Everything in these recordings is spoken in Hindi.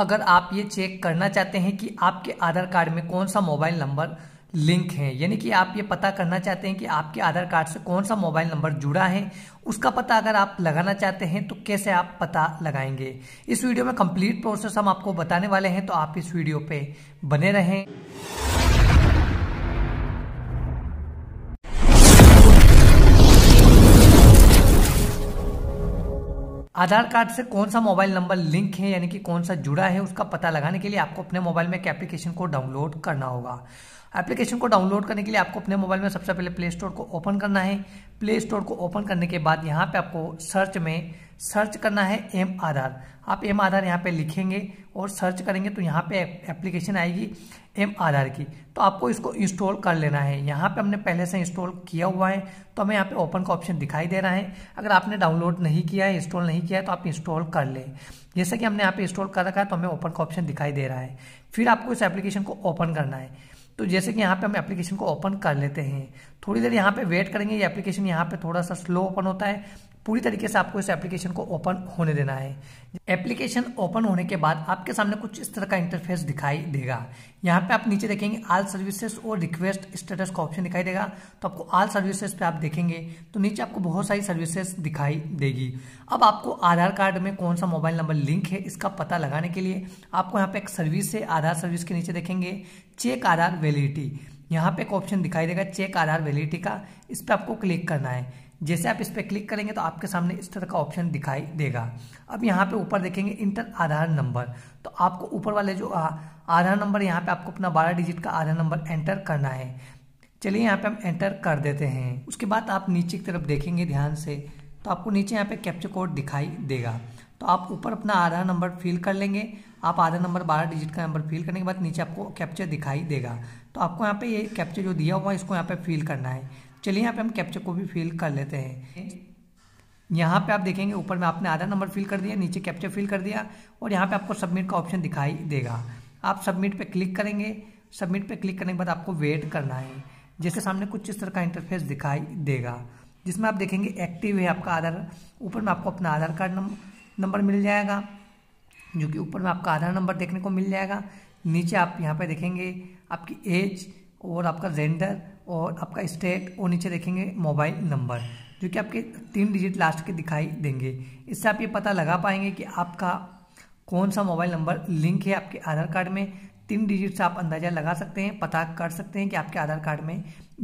अगर आप ये चेक करना चाहते हैं कि आपके आधार कार्ड में कौन सा मोबाइल नंबर लिंक है यानी कि आप ये पता करना चाहते हैं कि आपके आधार कार्ड से कौन सा मोबाइल नंबर जुड़ा है उसका पता अगर आप लगाना चाहते हैं तो कैसे आप पता लगाएंगे इस वीडियो में कंप्लीट प्रोसेस हम आपको बताने वाले हैं तो आप इस वीडियो पे बने रहें आधार कार्ड से कौन सा मोबाइल नंबर लिंक है यानी कि कौन सा जुड़ा है उसका पता लगाने के लिए आपको अपने मोबाइल में एक एप्लीकेशन को डाउनलोड करना होगा एप्लीकेशन को डाउनलोड करने के लिए आपको अपने मोबाइल में सबसे पहले प्ले स्टोर को ओपन करना है प्ले स्टोर को ओपन करने के बाद यहाँ पे आपको सर्च में सर्च करना है एम आधार आप एम आधार यहाँ पे लिखेंगे और सर्च करेंगे तो यहाँ पे एप्लीकेशन आएगी एम आधार की तो आपको इसको इंस्टॉल कर लेना है यहाँ पे हमने पहले से इंस्टॉल किया हुआ है तो हमें यहाँ पे ओपन का ऑप्शन दिखाई दे रहा है अगर आपने डाउनलोड नहीं किया है इंस्टॉल नहीं किया है तो आप इंस्टॉल कर लें जैसे कि हमने यहाँ पे इंस्टॉल कर रखा है तो हमें ओपन का ऑप्शन दिखाई दे रहा है फिर आपको इस एप्लीकेशन को ओपन करना है तो जैसे कि यहाँ पे हम एप्लीकेशन को ओपन कर लेते हैं थोड़ी देर यहाँ पे वेट करेंगे ये एप्लीकेशन यहाँ पे थोड़ा सा स्लो ओपन होता है पूरी तरीके से आपको इस एप्लीकेशन को ओपन होने देना है एप्लीकेशन ओपन होने के बाद आपके सामने कुछ इस तरह का इंटरफेस दिखाई देगा यहाँ पे आप नीचे देखेंगे आल सर्विसेज और रिक्वेस्ट स्टेटस का ऑप्शन दिखाई देगा तो आपको आल सर्विसेज पे आप देखेंगे तो नीचे आपको बहुत सारी सर्विसेज दिखाई देगी अब आपको आधार कार्ड में कौन सा मोबाइल नंबर लिंक है इसका पता लगाने के लिए आपको यहाँ पे एक सर्विस है आधार सर्विस के नीचे देखेंगे चेक आधार वेलिडिटी यहाँ पे एक ऑप्शन दिखाई देगा चेक आधार वेलिडिटी का इस पर आपको क्लिक करना है जैसे आप इस पर क्लिक करेंगे तो आपके सामने इस तरह का ऑप्शन दिखाई देगा अब यहाँ पे ऊपर देखेंगे इंटर आधार नंबर तो आपको ऊपर वाले जो आधार नंबर यहाँ पे आपको अपना बारह डिजिट का आधार नंबर एंटर करना है चलिए यहाँ पे हम एंटर कर देते हैं उसके बाद आप नीचे की तरफ देखेंगे ध्यान से तो आपको नीचे यहाँ पे कैप्चर कोड दिखाई देगा तो आप ऊपर अपना आधार नंबर फिल कर लेंगे आप आधार नंबर बारह डिजिट का नंबर फिल करने के बाद नीचे आपको कैप्चर दिखाई देगा तो आपको यहाँ पे ये कैप्चर जो दिया हुआ है इसको यहाँ पे फिल करना है चलिए यहाँ पे हम कैप्चर को भी फिल कर लेते हैं यहाँ पे आप देखेंगे ऊपर में आपने आधा नंबर फिल कर दिया नीचे कैप्चर फिल कर दिया और यहाँ पे आपको सबमिट का ऑप्शन दिखाई देगा आप सबमिट पे क्लिक करेंगे सबमिट पे क्लिक करने के बाद आपको वेट करना है जिसके सामने कुछ इस तरह का इंटरफेस दिखाई देगा जिसमें आप देखेंगे एक्टिव है आपका आधार ऊपर में आपको अपना आधार कार्ड नंबर मिल जाएगा जो कि ऊपर में आपका आधार नंबर देखने को मिल जाएगा नीचे आप यहाँ पर देखेंगे आपकी एज और आपका जेंडर और आपका स्टेट और नीचे देखेंगे मोबाइल नंबर जो कि आपके तीन डिजिट लास्ट के दिखाई देंगे इससे आप ये पता लगा पाएंगे कि आपका कौन सा मोबाइल नंबर लिंक है आपके आधार कार्ड में तीन डिजिट से आप अंदाज़ा लगा सकते हैं पता कर सकते हैं कि आपके आधार कार्ड में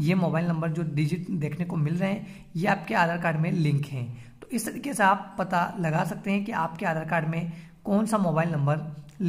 ये मोबाइल नंबर जो डिजिट देखने को मिल रहे हैं ये आपके आधार कार्ड में लिंक हैं तो इस तरीके से आप पता लगा सकते हैं कि आपके आधार कार्ड में कौन सा मोबाइल नंबर